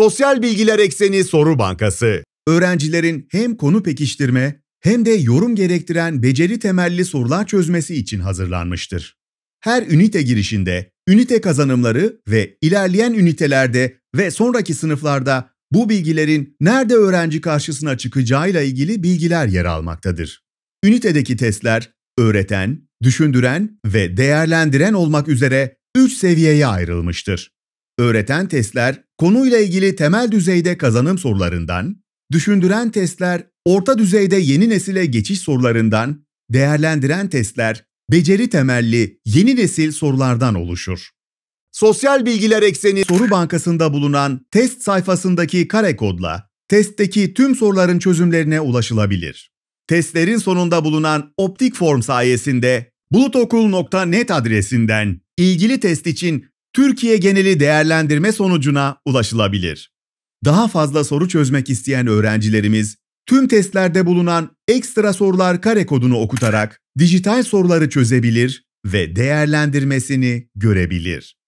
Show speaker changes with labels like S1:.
S1: Sosyal Bilgiler Ekseni Soru Bankası. Öğrencilerin hem konu pekiştirme hem de yorum gerektiren beceri temelli sorular çözmesi için hazırlanmıştır. Her ünite girişinde ünite kazanımları ve ilerleyen ünitelerde ve sonraki sınıflarda bu bilgilerin nerede öğrenci karşısına çıkacağıyla ilgili bilgiler yer almaktadır. Ünitedeki testler öğreten, düşündüren ve değerlendiren olmak üzere 3 seviyeye ayrılmıştır. Öğreten testler konuyla ilgili temel düzeyde kazanım sorularından, düşündüren testler orta düzeyde yeni nesile geçiş sorularından, değerlendiren testler beceri temelli yeni nesil sorulardan oluşur. Sosyal bilgiler ekseni soru bankasında bulunan test sayfasındaki kare kodla testteki tüm soruların çözümlerine ulaşılabilir. Testlerin sonunda bulunan optik form sayesinde bulutokul.net adresinden ilgili test için Türkiye geneli değerlendirme sonucuna ulaşılabilir. Daha fazla soru çözmek isteyen öğrencilerimiz tüm testlerde bulunan ekstra sorular kare kodunu okutarak dijital soruları çözebilir
S2: ve değerlendirmesini görebilir.